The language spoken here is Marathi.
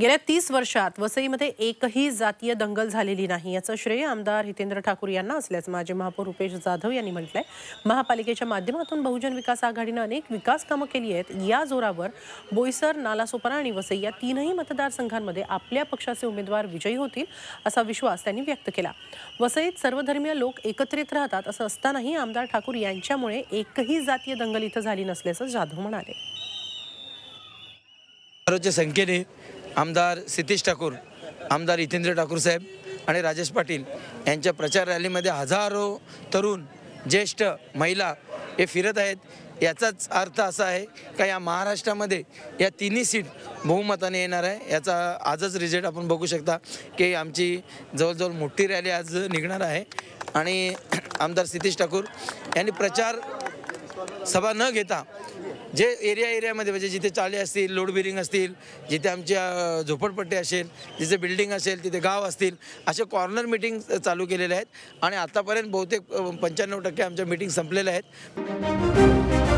गेल्या तीस वर्षात वसईमध्ये एकही जातीय दंगल झालेली नाही याचं श्रेय आमदार हितेंद्र ठाकूर यांना असल्याचं माजी महापौर रुपेश जाधव यांनी म्हटलंय महापालिकेच्या माध्यमातून बहुजन विकास आघाडीनं अनेक विकास कामं केली आहेत या जोरावर बोईसर नालासोपारा आणि वसई या तीनही मतदारसंघांमध्ये आपल्या पक्षाचे उमेदवार विजयी होतील असा विश्वास त्यांनी व्यक्त केला वसईत सर्वधर्मीय लोक एकत्रित राहतात असं असतानाही आमदार ठाकूर यांच्यामुळे एकही जातीय दंगल इथं झाली नसल्याचं जाधव म्हणाले संख्येने आमदार सितीश ठाकूर आमदार हितेंद्र ठाकूर साहेब आणि राजेश पाटील यांच्या प्रचार रॅलीमध्ये हजारो तरुण ज्येष्ठ महिला हे फिरत आहेत याचाच अर्थ असा आहे का या महाराष्ट्रामध्ये या तिन्ही सीट बहुमताने येणार आहे याचा आजच रिझल्ट आपण बघू शकता की आमची जवळजवळ मोठी रॅली आज निघणार आहे आणि आमदार सितीश ठाकूर यांनी प्रचार सभा न घेता जे एरिया एरियामध्ये म्हणजे जिथे चाले असतील लोड बिरिंग असतील जिथे आमच्या झोपडपट्टी असेल जिथे बिल्डिंग असेल तिथे गाव असतील असे कॉर्नर मिटिंग चालू केलेले आहेत आणि आतापर्यंत बहुतेक पंच्याण्णव टक्के आमच्या मिटिंग संपलेल्या आहेत